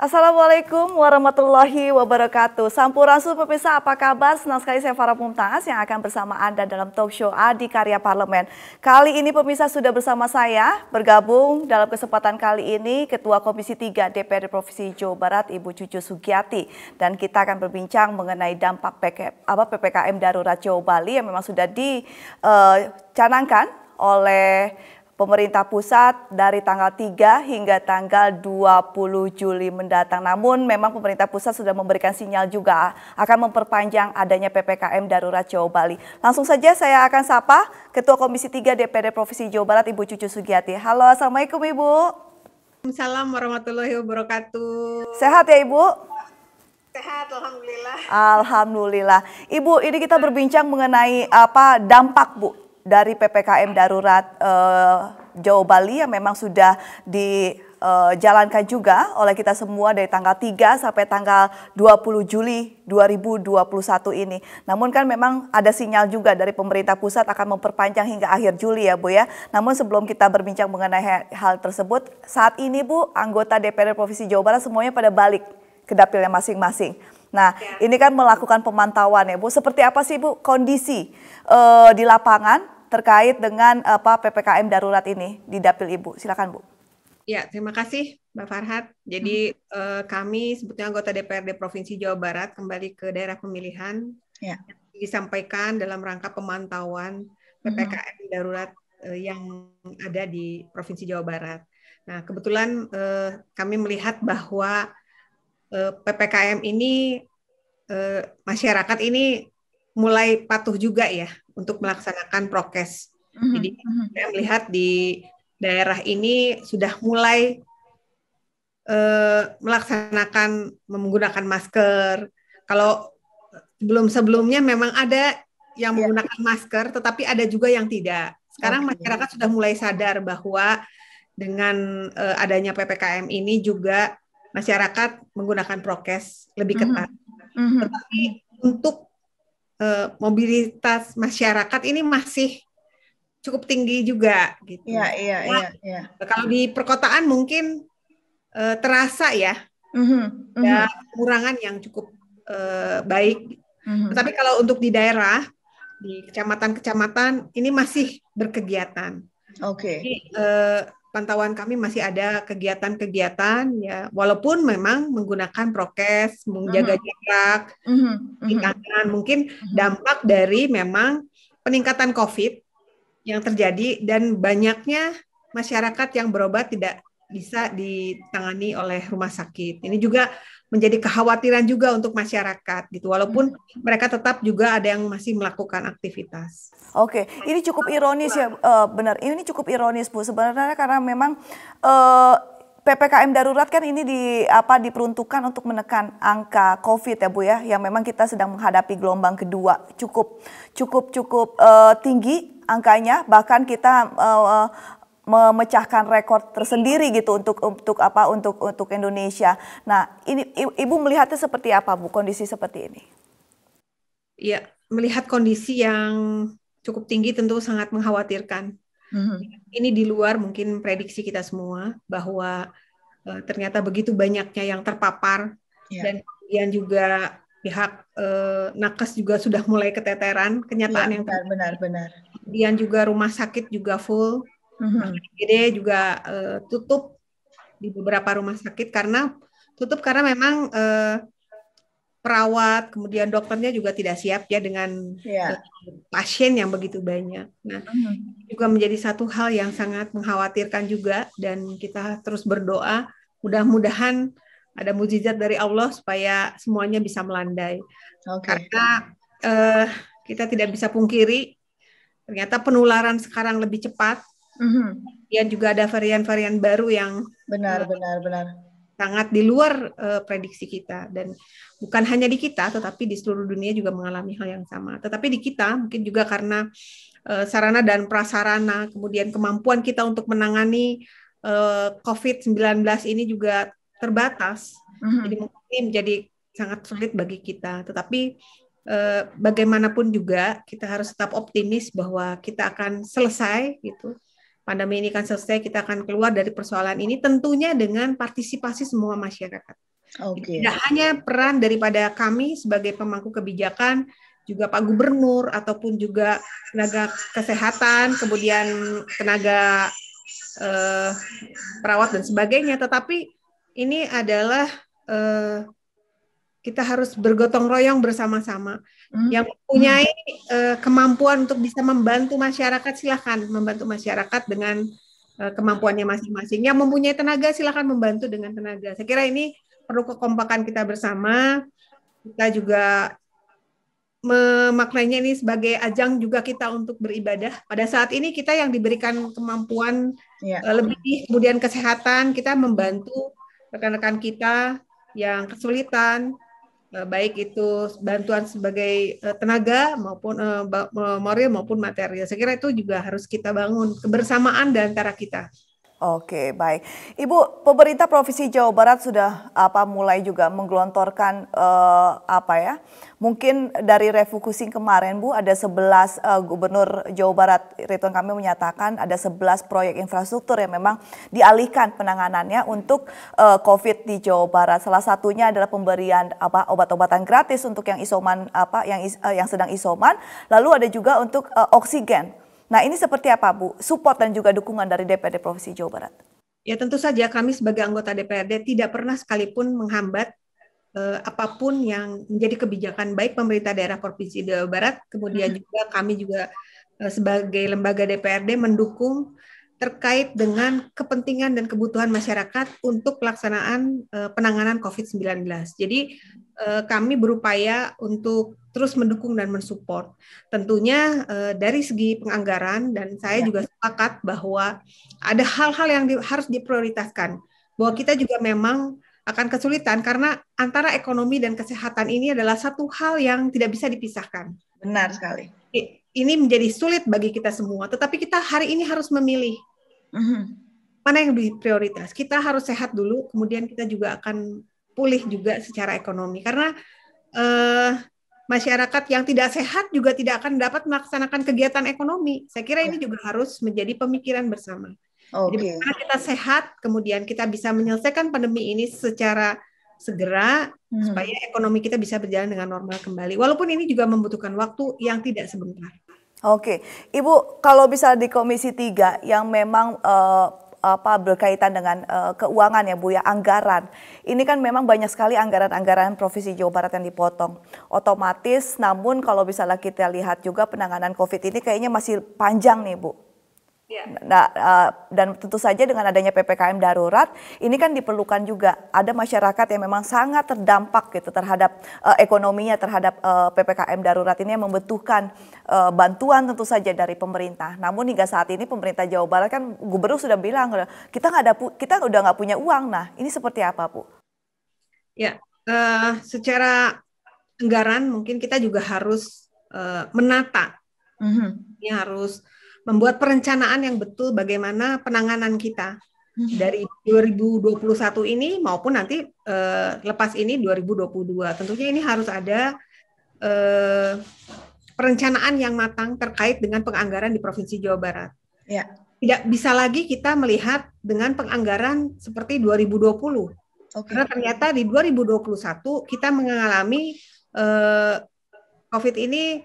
Assalamualaikum warahmatullahi wabarakatuh. Sampurasun pemirsa, apa kabar? Senang sekali saya Farah Mumtaz yang akan bersama Anda dalam talk show Adi Karya Parlemen. Kali ini pemirsa sudah bersama saya bergabung dalam kesempatan kali ini Ketua Komisi 3 DPRD Provinsi Jawa Barat Ibu Cucu Sugiyati dan kita akan berbincang mengenai dampak apa PPKM darurat Jawa Bali yang memang sudah dicanangkan oleh pemerintah pusat dari tanggal 3 hingga tanggal 20 Juli mendatang. Namun memang pemerintah pusat sudah memberikan sinyal juga akan memperpanjang adanya PPKM darurat Jawa Bali. Langsung saja saya akan sapa Ketua Komisi 3 DPD Provinsi Jawa Barat Ibu Cucu Sugiyati. Halo, Assalamualaikum Ibu. Assalamualaikum warahmatullahi wabarakatuh. Sehat ya Ibu? Sehat, alhamdulillah. Alhamdulillah. Ibu, ini kita berbincang mengenai apa dampak Bu dari ppkm darurat eh, Jawa Bali yang memang sudah dijalankan eh, juga oleh kita semua dari tanggal 3 sampai tanggal 20 Juli 2021 ini. Namun kan memang ada sinyal juga dari pemerintah pusat akan memperpanjang hingga akhir Juli ya Bu ya. Namun sebelum kita berbincang mengenai hal tersebut, saat ini Bu anggota DPR Provinsi Jawa Barat semuanya pada balik ke dapilnya masing-masing. Nah, ya. ini kan melakukan pemantauan ya Bu. Seperti apa sih Bu kondisi uh, di lapangan terkait dengan apa PPKM darurat ini di dapil Ibu. Silakan Bu. Ya, terima kasih Mbak Farhat. Jadi hmm. eh, kami sebetulnya anggota DPRD Provinsi Jawa Barat kembali ke daerah pemilihan ya. disampaikan dalam rangka pemantauan PPKM hmm. darurat eh, yang ada di Provinsi Jawa Barat. Nah, kebetulan eh, kami melihat bahwa eh, PPKM ini eh, masyarakat ini mulai patuh juga ya untuk melaksanakan prokes. Mm-hmm. Jadi mm-hmm. saya melihat di daerah ini sudah mulai uh, melaksanakan menggunakan masker. Kalau belum sebelumnya memang ada yang iya. menggunakan masker, tetapi ada juga yang tidak. Sekarang okay. masyarakat sudah mulai sadar bahwa dengan uh, adanya ppkm ini juga masyarakat menggunakan prokes lebih mm-hmm. ketat. Mm-hmm. Tetapi untuk Eh, mobilitas masyarakat ini masih cukup tinggi juga gitu. Iya, iya, ya, iya, iya. Kalau di perkotaan mungkin uh, terasa ya. Mm-hmm, mm-hmm. Ya, kurangan yang cukup uh, baik. Mm-hmm. Tapi kalau untuk di daerah, di kecamatan-kecamatan ini masih berkegiatan. Oke. Okay. uh, pantauan kami masih ada kegiatan-kegiatan ya walaupun memang menggunakan prokes menjaga mhm. uh-huh. jarak uh-huh. mungkin dampak dari memang peningkatan covid yang terjadi dan banyaknya masyarakat yang berobat tidak bisa ditangani oleh rumah sakit ini juga menjadi kekhawatiran juga untuk masyarakat gitu walaupun hmm. mereka tetap juga ada yang masih melakukan aktivitas. Oke, ini cukup ironis ya eh, benar. Ini cukup ironis Bu sebenarnya karena memang eh, PPKM darurat kan ini di apa diperuntukkan untuk menekan angka Covid ya Bu ya yang memang kita sedang menghadapi gelombang kedua cukup cukup cukup eh, tinggi angkanya bahkan kita uh, memecahkan rekor tersendiri gitu untuk untuk apa untuk untuk Indonesia. Nah, ini Ibu melihatnya seperti apa Bu kondisi seperti ini? Ya, melihat kondisi yang cukup tinggi tentu sangat mengkhawatirkan. Mm-hmm. Ini di luar mungkin prediksi kita semua bahwa uh, ternyata begitu banyaknya yang terpapar yeah. dan kemudian juga pihak eh, nakes juga sudah mulai keteteran kenyataan yeah, yang benar benar benar kemudian juga rumah sakit juga full mm-hmm. juga uh, tutup di beberapa rumah sakit karena tutup karena memang uh, perawat kemudian dokternya juga tidak siap ya dengan yeah. Iya. pasien yang begitu banyak. Nah, mm-hmm. juga menjadi satu hal yang sangat mengkhawatirkan juga dan kita terus berdoa mudah-mudahan ada mujizat dari Allah supaya semuanya bisa melandai. Okay. Karena uh, kita tidak bisa pungkiri ternyata penularan sekarang lebih cepat Mm-hmm. Dan juga ada varian-varian baru yang benar, eh, benar, benar. Sangat di luar uh, prediksi kita dan bukan hanya di kita, tetapi di seluruh dunia juga mengalami hal yang sama. Tetapi di kita mungkin juga karena uh, sarana dan prasarana, kemudian kemampuan kita untuk menangani uh, COVID-19 ini juga terbatas. Mm-hmm. Jadi mungkin menjadi sangat sulit bagi kita. Tetapi bagaimanapun juga kita harus tetap optimis bahwa kita akan selesai gitu pandemi ini akan selesai, kita akan keluar dari persoalan ini tentunya dengan partisipasi semua masyarakat. Okay. Tidak hanya peran daripada kami sebagai pemangku kebijakan, juga Pak Gubernur ataupun juga tenaga kesehatan, kemudian tenaga eh, perawat dan sebagainya. Tetapi ini adalah eh, kita harus bergotong royong bersama-sama. Hmm. Yang mempunyai uh, kemampuan untuk bisa membantu masyarakat silahkan membantu masyarakat dengan uh, kemampuannya masing-masing. Yang mempunyai tenaga silahkan membantu dengan tenaga. Saya kira ini perlu kekompakan kita bersama. Kita juga memaknainya ini sebagai ajang juga kita untuk beribadah. Pada saat ini kita yang diberikan kemampuan ya. lebih, kemudian kesehatan kita membantu rekan-rekan kita yang kesulitan Eh, baik itu bantuan sebagai eh, tenaga maupun eh, moral maupun material. Saya kira itu juga harus kita bangun kebersamaan di antara kita. Oke, baik. Ibu, pemerintah Provinsi Jawa Barat sudah apa mulai juga menggelontorkan uh, apa ya? Mungkin dari refocusing kemarin Bu ada 11 uh, eh, gubernur Jawa Barat Ridwan kami menyatakan ada 11 proyek infrastruktur yang memang dialihkan penanganannya untuk uh, Covid di Jawa Barat. Salah satunya adalah pemberian apa obat-obatan gratis untuk yang isoman apa yang is, yang sedang isoman, lalu ada juga untuk uh, oksigen Nah ini seperti apa Bu? Support dan juga dukungan dari DPRD Provinsi Jawa Barat. Ya tentu saja kami sebagai anggota DPRD tidak pernah sekalipun menghambat eh, apapun yang menjadi kebijakan baik pemerintah daerah Provinsi Jawa Barat, kemudian hmm. juga kami juga eh, sebagai lembaga DPRD mendukung terkait dengan kepentingan dan kebutuhan masyarakat untuk pelaksanaan eh, penanganan COVID-19. Jadi eh, kami berupaya untuk terus mendukung dan mensupport. Tentunya eh, dari segi penganggaran dan saya ya. juga sepakat bahwa ada hal-hal yang harus diprioritaskan. Bahwa kita juga memang akan kesulitan karena antara ekonomi dan kesehatan ini adalah satu hal yang tidak bisa dipisahkan. Benar sekali. Ini menjadi sulit bagi kita semua, tetapi kita hari ini harus memilih Mhm. Mana yang lebih prioritas? Kita harus sehat dulu, kemudian kita juga akan pulih juga secara ekonomi. Karena eh, masyarakat yang tidak sehat juga tidak akan dapat melaksanakan kegiatan ekonomi. Saya kira ini juga harus menjadi pemikiran bersama. Okay. Jadi kita sehat, kemudian kita bisa menyelesaikan pandemi ini secara segera mhm. supaya ekonomi kita bisa berjalan dengan normal kembali. Walaupun ini juga membutuhkan waktu yang tidak sebentar. Oke, Ibu kalau bisa di Komisi 3 yang memang uh, apa berkaitan dengan uh, keuangan ya Bu ya anggaran. Ini kan memang banyak sekali anggaran-anggaran Provinsi Jawa Barat yang dipotong. Otomatis namun kalau misalnya kita lihat juga penanganan Covid ini kayaknya masih panjang nih Bu. Iya. Nah, eh, dan tentu saja dengan adanya PPKM darurat, ini kan diperlukan juga ada masyarakat yang memang sangat terdampak gitu terhadap uh, ekonominya terhadap uh, eh, PPKM darurat ini yang membutuhkan uh, bantuan tentu saja dari pemerintah. Namun hingga saat ini pemerintah Jawa Barat kan gubernur sudah bilang kita nggak ada kita udah nggak punya uang. Nah, ini seperti apa, Bu? Ya, uh, secara anggaran mungkin kita juga harus uh, menata. Mm -hmm. Ini harus membuat perencanaan yang betul bagaimana penanganan kita hmm. dari 2021 ini maupun nanti uh, lepas ini 2022. Tentunya ini harus ada uh, perencanaan yang matang terkait dengan penganggaran di Provinsi Jawa Barat. Ya. Tidak bisa lagi kita melihat dengan penganggaran seperti 2020. Okay. Karena ternyata di 2021 kita mengalami uh, COVID ini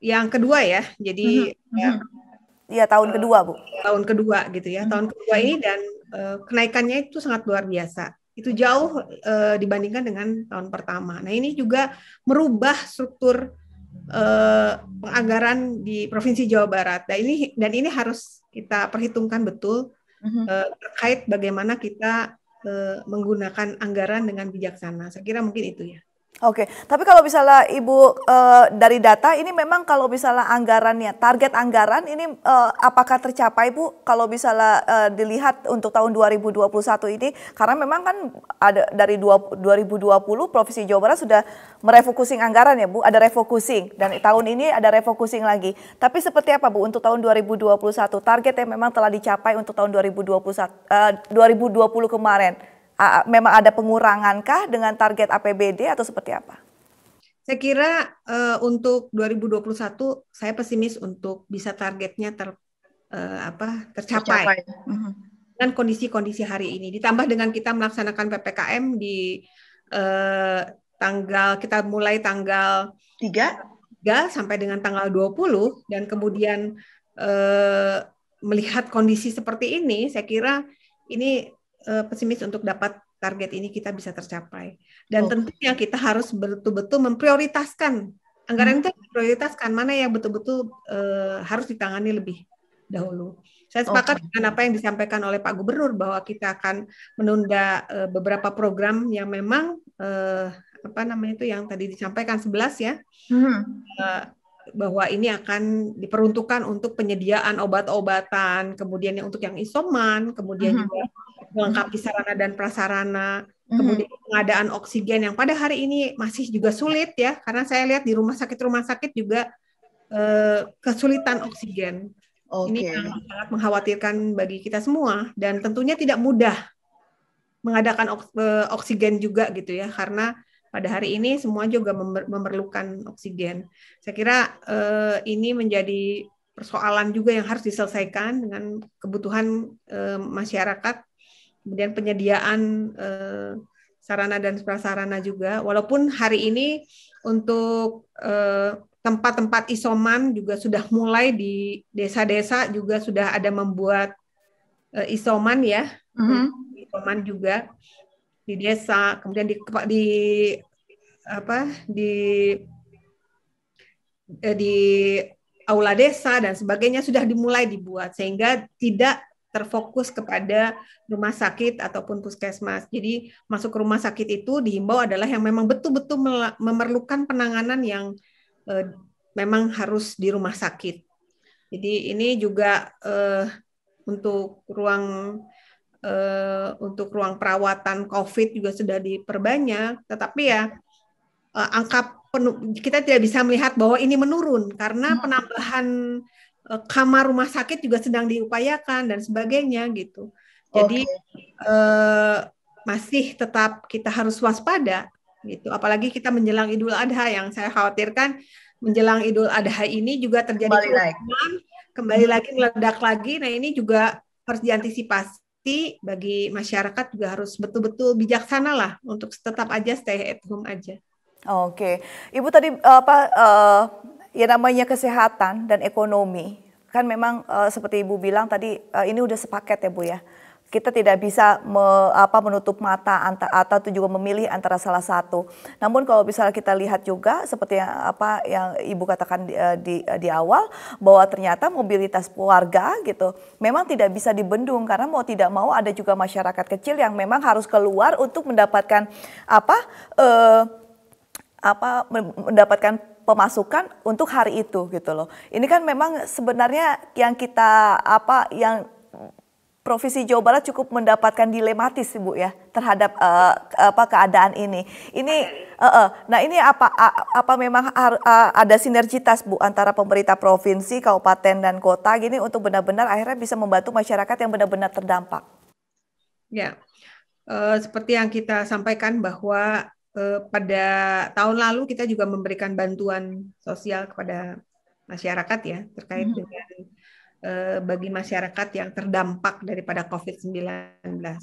yang kedua ya. Jadi mm -hmm. ya, mm-hmm. Iya tahun eh, kedua bu tahun kedua gitu ya hmm. tahun kedua ini dan uh, kenaikannya itu sangat luar biasa itu jauh uh, dibandingkan dengan tahun pertama nah ini juga merubah struktur uh, penganggaran di provinsi Jawa Barat dan ini dan ini harus kita perhitungkan betul hmm. uh, terkait bagaimana kita menggunakan anggaran dengan bijaksana. Saya kira mungkin itu ya. Oke, tapi kalau misalnya Ibu e, dari data ini memang kalau misalnya anggarannya, target anggaran ini e, apakah tercapai Bu kalau misalnya e, dilihat untuk tahun 2021 ini karena memang kan ada dari dua, 2020 Provinsi Jawa Barat sudah merefocusing anggaran ya Bu, ada refocusing dan tahun ini ada refocusing lagi. Tapi seperti apa Bu untuk tahun 2021 target yang memang telah dicapai untuk tahun 2021 e, 2020 kemarin? memang ada pengurangankah dengan target APBD atau seperti apa? Saya kira uh, untuk 2021 saya pesimis untuk bisa targetnya ter uh, apa tercapai. tercapai. Mm-hmm. Dengan kondisi-kondisi hari ini ditambah dengan kita melaksanakan PPKM di uh, tanggal kita mulai tanggal 3 3 sampai dengan tanggal 20 dan kemudian eh, melihat kondisi seperti ini saya kira ini Eh, pesimis untuk dapat target ini kita bisa tercapai. Dan oh. tentunya kita harus betul-betul memprioritaskan anggaran hmm. itu prioritaskan mana yang betul-betul uh, harus ditangani lebih dahulu. Saya sepakat okay. dengan apa yang disampaikan oleh Pak Gubernur bahwa kita akan menunda uh, beberapa program yang memang uh, apa namanya itu yang tadi disampaikan 11 ya. Hmm. Uh, bahwa ini akan diperuntukkan untuk penyediaan obat-obatan, kemudian untuk yang isoman, kemudian hmm. juga melengkapi hmm. sarana dan prasarana, hmm. kemudian pengadaan oksigen yang pada hari ini masih juga sulit ya, karena saya lihat di rumah sakit-rumah sakit juga eh, kesulitan oksigen. Okay. Ini sangat mengkhawatirkan bagi kita semua dan tentunya tidak mudah mengadakan eh, oksigen juga gitu ya, karena pada hari ini semua juga memerlukan oksigen. Saya kira eh, ini menjadi persoalan juga yang harus diselesaikan dengan kebutuhan e, masyarakat kemudian penyediaan eh, sarana dan prasarana juga. Walaupun hari ini untuk tempat eh, tempat-tempat isoman juga sudah mulai di desa-desa juga sudah ada membuat eh, isoman ya, mm-hmm. isoman juga di desa, kemudian di, di apa di eh, di aula desa dan sebagainya sudah dimulai dibuat sehingga tidak terfokus kepada rumah sakit ataupun puskesmas. Jadi masuk ke rumah sakit itu dihimbau adalah yang memang betul-betul memerlukan penanganan yang eh, memang harus di rumah sakit. Jadi ini juga eh, untuk ruang eh, untuk ruang perawatan COVID juga sudah diperbanyak, tetapi ya eh, angka kita tidak bisa melihat bahwa ini menurun karena hmm. penambahan Eh, kamar rumah sakit juga sedang diupayakan dan sebagainya gitu. Jadi okay. eh, masih tetap kita harus waspada gitu. Apalagi kita menjelang Idul Adha yang saya khawatirkan menjelang Idul Adha ini juga terjadi kembali lagi. kembali hmm. lagi meledak lagi. Nah ini juga harus diantisipasi bagi masyarakat juga harus betul-betul bijaksana lah untuk tetap aja stay at home aja. Oke, okay. Ibu tadi apa uh, ya namanya kesehatan dan ekonomi kan memang uh, seperti Ibu bilang tadi uh, ini udah sepaket ya Bu ya. Kita tidak bisa me, apa, menutup mata antara, atau juga memilih antara salah satu. Namun kalau misalnya kita lihat juga seperti yang apa yang Ibu katakan di, eh, di, di awal bahwa ternyata mobilitas keluarga gitu memang tidak bisa dibendung karena mau tidak mau ada juga masyarakat kecil yang memang harus keluar untuk mendapatkan apa eh, apa mendapatkan pemasukan untuk hari itu gitu loh. Ini kan memang sebenarnya yang kita apa yang Provinsi Jawa Barat cukup mendapatkan dilematis Bu ya terhadap uh, apa keadaan ini. Ini uh, uh, nah ini apa uh, apa memang har, uh, ada sinergitas Bu antara pemerintah provinsi, kabupaten dan kota gini untuk benar-benar akhirnya bisa membantu masyarakat yang benar-benar terdampak. Ya. Uh, seperti yang kita sampaikan bahwa Eh, pada tahun lalu kita juga memberikan bantuan sosial kepada masyarakat ya terkait hmm. dengan eh, bagi masyarakat yang terdampak daripada COVID-19. Dan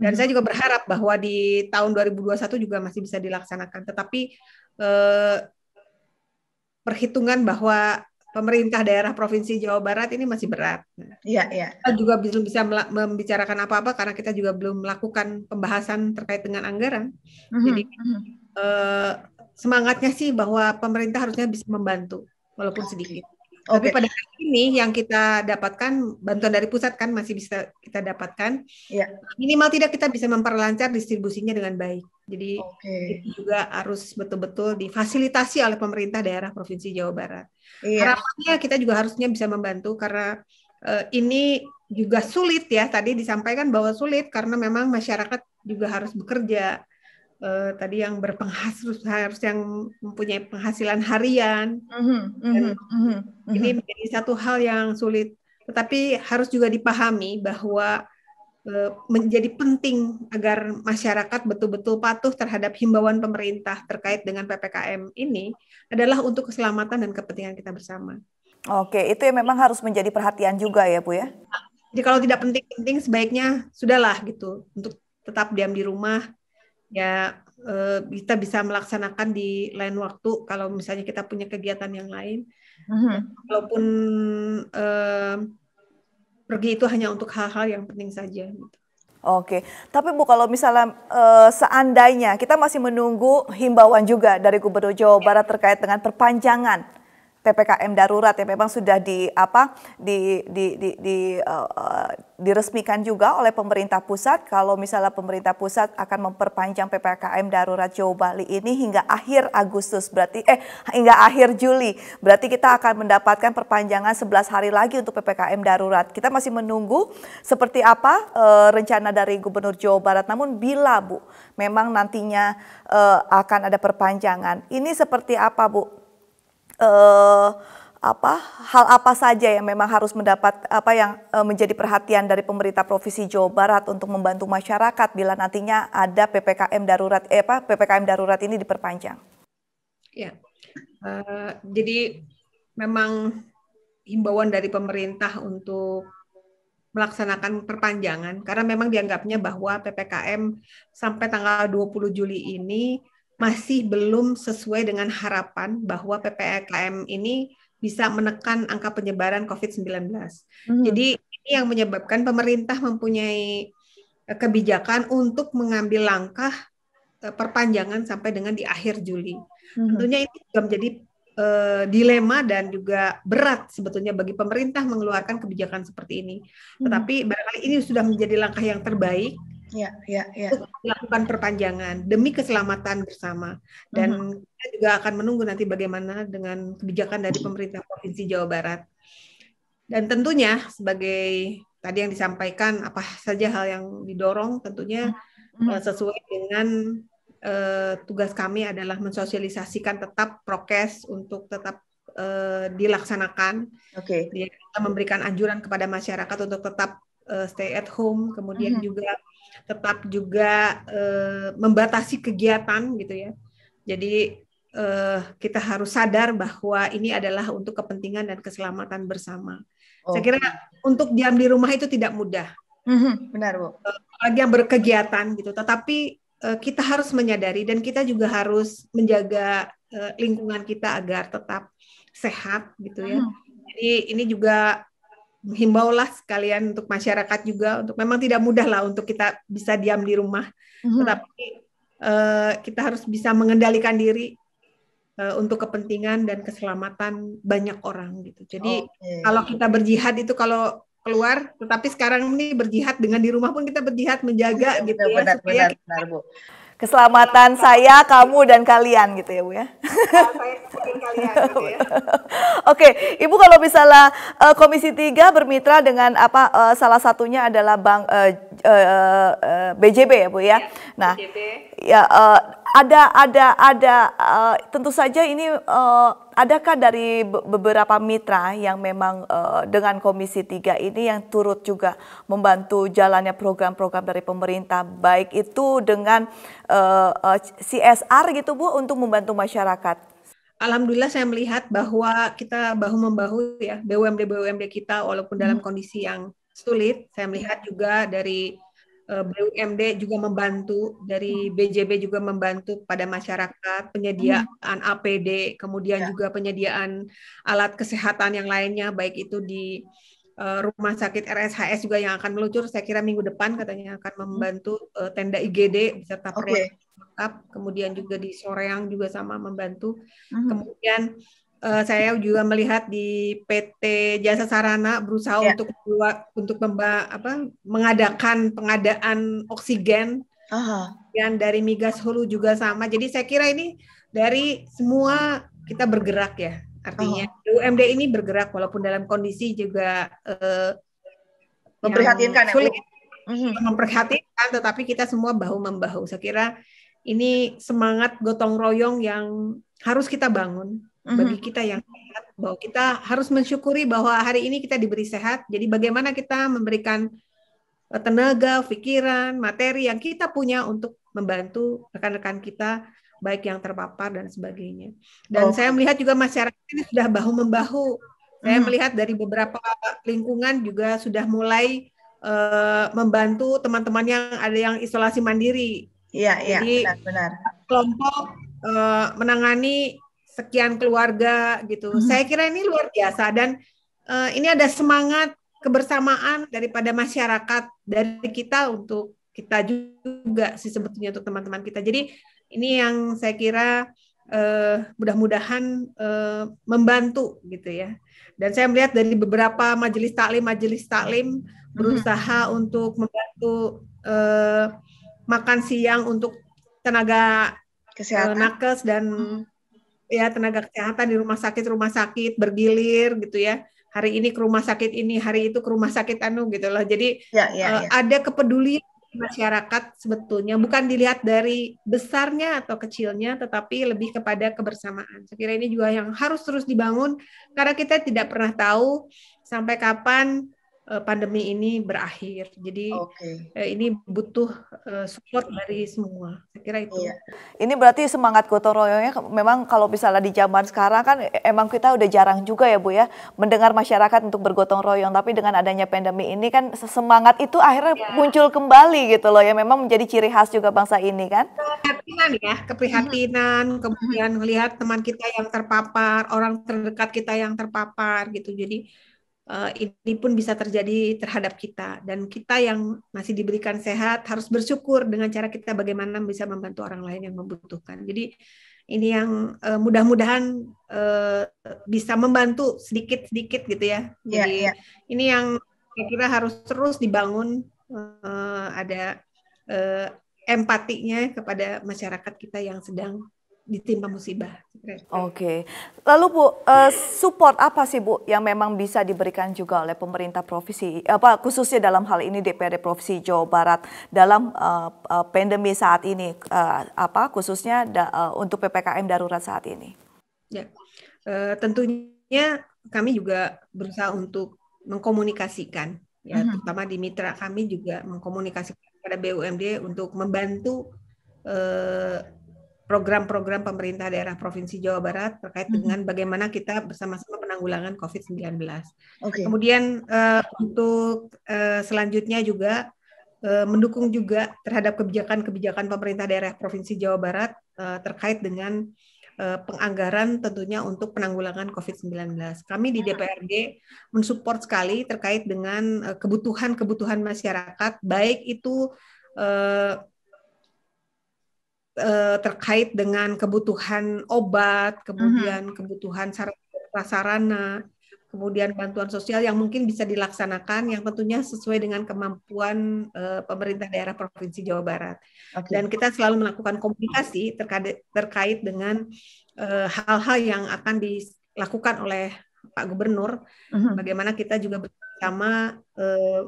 hmm. saya juga berharap bahwa di tahun 2021 juga masih bisa dilaksanakan. Tetapi eh, perhitungan bahwa pemerintah daerah provinsi Jawa Barat ini masih berat. Iya, iya. Kita juga belum bisa membicarakan apa-apa karena kita juga belum melakukan pembahasan terkait dengan anggaran. Mm-hmm. Jadi mhm. Eh, semangatnya sih bahwa pemerintah harusnya bisa membantu walaupun sedikit. Okay. Tapi pada hari ini yang kita dapatkan bantuan dari pusat kan masih bisa kita dapatkan. Yeah. Minimal tidak kita bisa memperlancar distribusinya dengan baik. Jadi okay. itu juga harus betul-betul difasilitasi oleh pemerintah daerah Provinsi Jawa Barat. Yeah. Harapannya kita juga harusnya bisa membantu karena uh, ini juga sulit ya. Tadi disampaikan bahwa sulit karena memang masyarakat juga harus bekerja. Uh, tadi yang berpenghasilan harus yang mempunyai penghasilan harian. mm-hmm, mm-hmm, ini menjadi satu hal yang sulit. Tetapi harus juga dipahami bahwa Eh, menjadi penting agar masyarakat betul-betul patuh terhadap himbauan pemerintah terkait dengan PPKM ini adalah untuk keselamatan dan kepentingan kita bersama. Oke, itu yang memang harus menjadi perhatian juga ya, Bu ya. Jadi kalau tidak penting-penting sebaiknya sudahlah gitu untuk tetap diam di rumah. Ya eh, kita bisa melaksanakan di lain waktu kalau misalnya kita punya kegiatan yang lain. Walaupun mhm. uh Walaupun eh, pergi itu hanya untuk hal-hal yang penting saja. Gitu. Oke, tapi Bu kalau misalnya uh, seandainya kita masih menunggu himbauan juga dari Gubernur Jawa Barat terkait dengan perpanjangan PPKM darurat yang memang sudah di apa di di di, di uh, diresmikan juga oleh pemerintah pusat kalau misalnya pemerintah pusat akan memperpanjang PPKM darurat Jawa Bali ini hingga akhir Agustus berarti eh hingga akhir Juli. Berarti kita akan mendapatkan perpanjangan 11 hari lagi untuk PPKM darurat. Kita masih menunggu seperti apa uh, rencana dari Gubernur Jawa Barat. Namun bila Bu memang nantinya uh, akan ada perpanjangan. Ini seperti apa Bu uh, apa hal apa saja yang memang harus mendapat apa yang uh, menjadi perhatian dari pemerintah provinsi Jawa Barat untuk membantu masyarakat bila nantinya ada ppkm darurat eh apa ppkm darurat ini diperpanjang? Ya, uh, jadi memang himbauan dari pemerintah untuk melaksanakan perpanjangan karena memang dianggapnya bahwa ppkm sampai tanggal 20 Juli ini masih belum sesuai dengan harapan bahwa PPKM e ini bisa menekan angka penyebaran COVID-19. Hmm. Jadi ini yang menyebabkan pemerintah mempunyai eh, kebijakan untuk mengambil langkah eh, perpanjangan sampai dengan di akhir Juli. Hmm. Tentunya ini juga menjadi uh, dilema dan juga berat sebetulnya bagi pemerintah mengeluarkan kebijakan seperti ini. Hmm. Tetapi barangkali ini sudah menjadi langkah yang terbaik Ya, ya, ya. lakukan perpanjangan demi keselamatan bersama. Dan uh-huh. Mhm. kita juga akan menunggu nanti bagaimana dengan kebijakan dari pemerintah provinsi Jawa Barat. Dan tentunya sebagai tadi yang disampaikan apa saja hal yang didorong tentunya uh-huh. sesuai dengan uh, tugas kami adalah mensosialisasikan tetap prokes untuk tetap uh, dilaksanakan. Oke. Okay. kita memberikan anjuran kepada masyarakat untuk tetap uh, stay at home, kemudian mm-hmm. juga tetap juga uh, membatasi kegiatan gitu ya. Jadi uh, kita harus sadar bahwa ini adalah untuk kepentingan dan keselamatan bersama. Oh. Saya kira untuk diam di rumah itu tidak mudah. Mm-hmm. Benar bu. Lagi yang berkegiatan gitu. Tetapi uh, kita harus menyadari dan kita juga harus menjaga uh, lingkungan kita agar tetap sehat gitu ya. Mm. Jadi ini juga himbaulah sekalian untuk masyarakat juga untuk memang tidak mudah lah untuk kita bisa diam di rumah mm-hmm. tetapi uh, kita harus bisa mengendalikan diri uh, untuk kepentingan dan keselamatan banyak orang gitu jadi okay. kalau kita berjihad itu kalau keluar tetapi sekarang ini berjihad dengan di rumah pun kita berjihad menjaga iya, gitu ya benar, supaya benar, kita, benar, Bu keselamatan saya, kamu dan kalian gitu ya Bu ya. Gitu ya. Oke, Ibu kalau misalnya uh, Komisi 3 bermitra dengan apa uh, salah satunya adalah Bank uh, eh, uh, uh, BJB ya Bu ya. Iya, nah, ya nah, BJB. ya uh, ada ada ada uh, tentu saja ini uh, adakah dari beberapa mitra yang memang uh, dengan Komisi 3 ini yang turut juga membantu jalannya program-program dari pemerintah baik itu dengan uh, uh, CSR gitu Bu untuk membantu masyarakat. Alhamdulillah saya melihat bahwa kita bahu membahu ya BUMD BUMD kita walaupun dalam hmm. kondisi yang sulit. Saya melihat juga dari Eh, BUMD juga membantu, dari BJB hmm. juga membantu pada masyarakat penyediaan hmm. APD, kemudian ya. juga penyediaan alat kesehatan yang lainnya, baik itu di eh, rumah sakit RSHS juga yang akan meluncur. Saya kira minggu depan katanya akan hmm. membantu eh, tenda IGD beserta okay. lengkap kemudian juga di Soreang juga sama membantu. Hmm. Kemudian Eh, saya juga melihat di PT Jasa Sarana berusaha yeah. untuk buat untuk memba, apa, mengadakan pengadaan oksigen uh dan dari migas hulu juga sama. Jadi saya kira ini dari semua kita bergerak ya artinya uh UMD ini bergerak walaupun dalam kondisi juga uh, memprihatinkan ya, sulit ya, mm memprihatinkan, tetapi kita semua bahu membahu. Saya kira ini semangat gotong royong yang harus kita bangun bagi mhm. kita yang sehat bahwa kita harus mensyukuri bahwa hari ini kita diberi sehat. Jadi bagaimana kita memberikan eh, tenaga, pikiran, materi yang kita punya untuk membantu rekan-rekan kita baik yang terpapar dan sebagainya. Dan oh. saya melihat juga masyarakat ini sudah bahu membahu. Saya hmm. melihat dari beberapa lingkungan juga sudah mulai uh, membantu teman-teman yang ada yang isolasi mandiri. Iya, iya, benar, benar. Kelompok uh, menangani sekian keluarga gitu. Hmm. Saya kira ini luar biasa dan uh, ini ada semangat kebersamaan daripada masyarakat dari kita untuk kita juga sih sebetulnya untuk teman-teman kita. Jadi ini yang saya kira uh, mudah-mudahan uh, membantu gitu ya. Dan saya melihat dari beberapa majelis taklim majelis taklim mm-hmm. berusaha hmm. untuk membantu uh, makan siang untuk tenaga kesehatan uh, nakes dan hmm ya tenaga kesehatan di rumah sakit rumah sakit bergilir gitu ya hari ini ke rumah sakit ini hari itu ke rumah sakit anu gitu loh jadi ya, ya, eh, ya. ada kepedulian masyarakat sebetulnya bukan dilihat dari besarnya atau kecilnya tetapi lebih kepada kebersamaan. Saya kira ini juga yang harus terus dibangun karena kita tidak pernah tahu sampai kapan Eh, pandemi ini berakhir. Jadi okay. Eh, ini butuh eh, support dari semua. Saya kira itu. Iya. Ini berarti semangat gotong royongnya memang kalau misalnya di zaman sekarang kan e-, emang kita udah jarang juga ya Bu ya mendengar masyarakat untuk bergotong royong. Tapi dengan adanya pandemi ini kan semangat itu akhirnya ya. muncul kembali gitu loh ya. Memang menjadi ciri khas juga bangsa ini kan. Keprihatinan ya, keprihatinan. Hmm. Kemudian melihat teman kita yang terpapar, orang terdekat kita yang terpapar gitu. Jadi Eh, ini pun bisa terjadi terhadap kita dan kita yang masih diberikan sehat harus bersyukur dengan cara kita bagaimana bisa membantu orang lain yang membutuhkan. Jadi ini yang uh, mudah-mudahan uh, bisa membantu sedikit-sedikit gitu ya. Iya, Jadi yeah, yeah. ini yang kira-kira harus terus dibangun uh, ada uh, empatinya kepada masyarakat kita yang sedang ditimpa musibah. Oke, okay. lalu Bu, eh, support apa sih Bu yang memang bisa diberikan juga oleh pemerintah provinsi, apa khususnya dalam hal ini DPRD Provinsi Jawa Barat dalam eh, eh, pandemi saat ini, apa khususnya untuk ppkm darurat saat ini? Ya, tentunya kami juga berusaha untuk mengkomunikasikan, ya, uh mhm. -huh. terutama di mitra kami juga mengkomunikasikan kepada BUMD untuk membantu program-program pemerintah daerah Provinsi Jawa Barat terkait mm-hmm. dengan bagaimana kita bersama-sama penanggulangan COVID-19. Okay. Kemudian uh, untuk uh, selanjutnya juga uh, mendukung juga terhadap kebijakan-kebijakan pemerintah daerah Provinsi Jawa Barat uh, terkait dengan uh, penganggaran tentunya untuk penanggulangan COVID-19. Kami di DPRD mensupport sekali terkait dengan kebutuhan-kebutuhan masyarakat baik itu uh, terkait dengan kebutuhan obat, kemudian mm-hmm. kebutuhan sarana, kemudian bantuan sosial yang mungkin bisa dilaksanakan yang tentunya sesuai dengan kemampuan uh, pemerintah daerah provinsi Jawa Barat. Okay. Dan kita selalu melakukan komunikasi terkait terkait dengan eh, hal-hal uh, yang akan dilakukan oleh Pak Gubernur. Mm-hmm. Bagaimana kita juga bersama uh,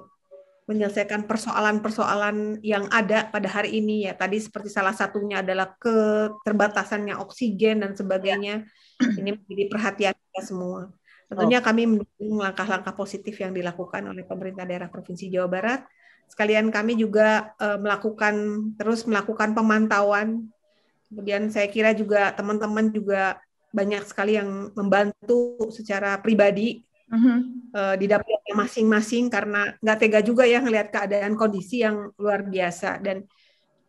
menyelesaikan persoalan-persoalan yang ada pada hari ini ya. Tadi seperti salah satunya adalah keterbatasannya oksigen dan sebagainya. Ya. Ini menjadi perhatian kita semua. Tentunya oh. kami mendukung langkah-langkah positif yang dilakukan oleh pemerintah daerah Provinsi Jawa Barat. Sekalian kami juga uh, melakukan terus melakukan pemantauan. Kemudian saya kira juga teman-teman juga banyak sekali yang membantu secara pribadi uh -huh. uh, di dapur masing-masing karena nggak tega juga ya ngelihat keadaan kondisi yang luar biasa dan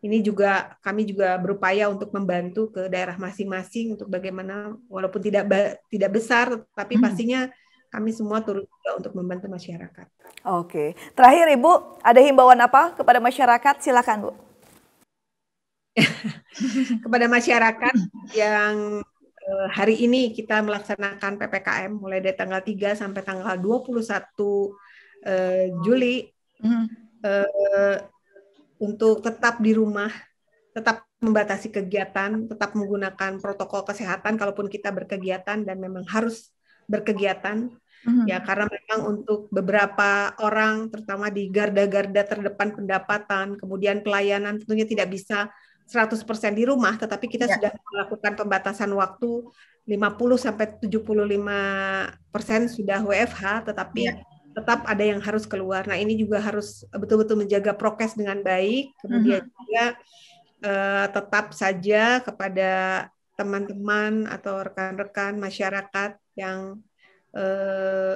ini juga kami juga berupaya untuk membantu ke daerah masing-masing untuk bagaimana walaupun tidak tidak besar tapi hmm. pastinya kami semua turut juga untuk membantu masyarakat. Oke, terakhir Ibu ada himbauan apa kepada masyarakat? Silakan Bu. kepada masyarakat yang Eh, hari ini kita melaksanakan PPKM mulai dari tanggal 3 sampai tanggal 21 eh, Juli mm. eh, untuk tetap di rumah, tetap membatasi kegiatan, tetap menggunakan protokol kesehatan kalaupun kita berkegiatan dan memang harus berkegiatan mm-hmm. ya karena memang untuk beberapa orang terutama di garda-garda terdepan pendapatan, kemudian pelayanan tentunya tidak bisa 100% di rumah, tetapi kita ya. sudah melakukan pembatasan waktu 50 sampai 75% sudah WFH, tetapi ya. tetap ada yang harus keluar. Nah, ini juga harus betul-betul menjaga prokes dengan baik, kemudian uh-huh. juga uh, tetap saja kepada teman-teman atau rekan-rekan masyarakat yang uh,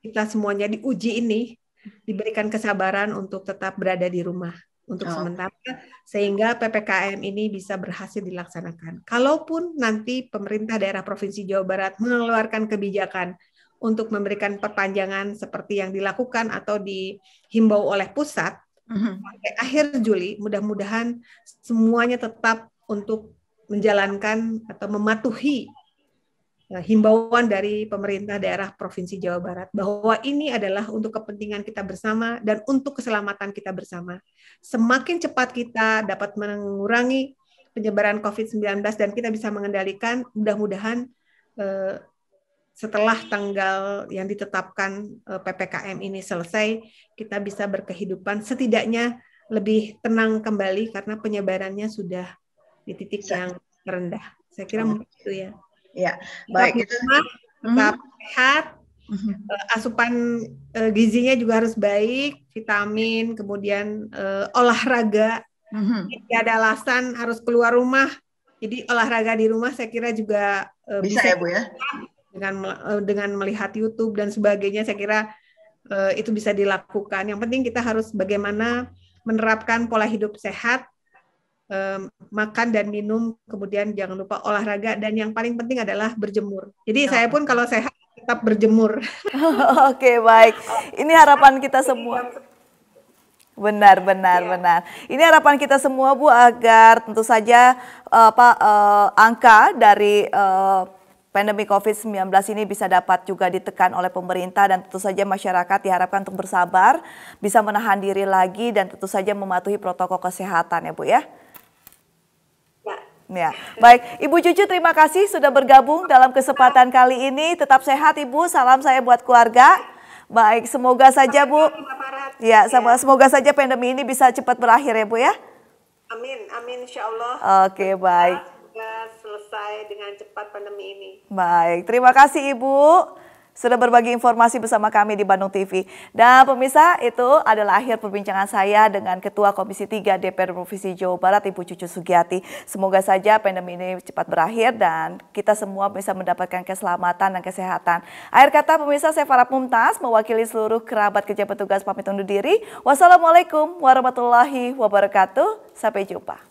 kita semuanya diuji ini diberikan kesabaran untuk tetap berada di rumah untuk oh. sementara sehingga PPKM ini bisa berhasil dilaksanakan. Kalaupun nanti pemerintah daerah Provinsi Jawa Barat mengeluarkan kebijakan untuk memberikan perpanjangan seperti yang dilakukan atau dihimbau oleh pusat mm-hmm. akhir Juli, mudah-mudahan semuanya tetap untuk menjalankan atau mematuhi Eh, himbauan dari pemerintah daerah Provinsi Jawa Barat bahwa ini adalah untuk kepentingan kita bersama dan untuk keselamatan kita bersama. Semakin cepat kita dapat mengurangi penyebaran COVID-19 dan kita bisa mengendalikan, mudah-mudahan eh, setelah tanggal yang ditetapkan eh, PPKM ini selesai, kita bisa berkehidupan setidaknya lebih tenang kembali karena penyebarannya sudah di titik yang rendah. Saya kira mungkin itu ya. Ya, baik itu. Tetap mhm. sehat. Mhm. Eh, asupan uh, gizinya juga harus baik, vitamin, kemudian uh, olahraga. Tidak mhm. ada alasan harus keluar rumah. Jadi olahraga di rumah saya kira juga uh, bisa, bisa ya Bu ya. Dengan dengan melihat YouTube dan sebagainya saya kira uh, itu bisa dilakukan. Yang penting kita harus bagaimana menerapkan pola hidup sehat makan dan minum, kemudian jangan lupa olahraga dan yang paling penting adalah berjemur. Jadi oh. saya pun kalau sehat tetap berjemur. Oke, okay, baik. Ini harapan kita semua. Benar, benar, ya. benar. Ini harapan kita semua Bu agar tentu saja uh, uh, angka dari uh, pandemi COVID-19 ini bisa dapat juga ditekan oleh pemerintah dan tentu saja masyarakat diharapkan untuk bersabar, bisa menahan diri lagi dan tentu saja mematuhi protokol kesehatan ya Bu ya. Ya, baik Ibu Cucu terima kasih sudah bergabung dalam kesempatan kali ini. Tetap sehat Ibu. Salam saya buat keluarga. Baik, semoga saja Bu. Ya, sama, semoga saja pandemi ini bisa cepat berakhir ya Bu ya. Amin, amin insya Allah. Oke, baik. selesai dengan cepat pandemi ini. Baik, terima kasih Ibu sudah berbagi informasi bersama kami di Bandung TV. Dan pemirsa, itu adalah akhir perbincangan saya dengan Ketua Komisi 3 DPR Provinsi Jawa Barat, Ibu Cucu Sugiyati. Semoga saja pandemi ini cepat berakhir dan kita semua bisa mendapatkan keselamatan dan kesehatan. Akhir kata pemirsa, saya Farah Mumtaz, mewakili seluruh kerabat kerja petugas pamit undur diri. Wassalamualaikum warahmatullahi wabarakatuh. Sampai jumpa.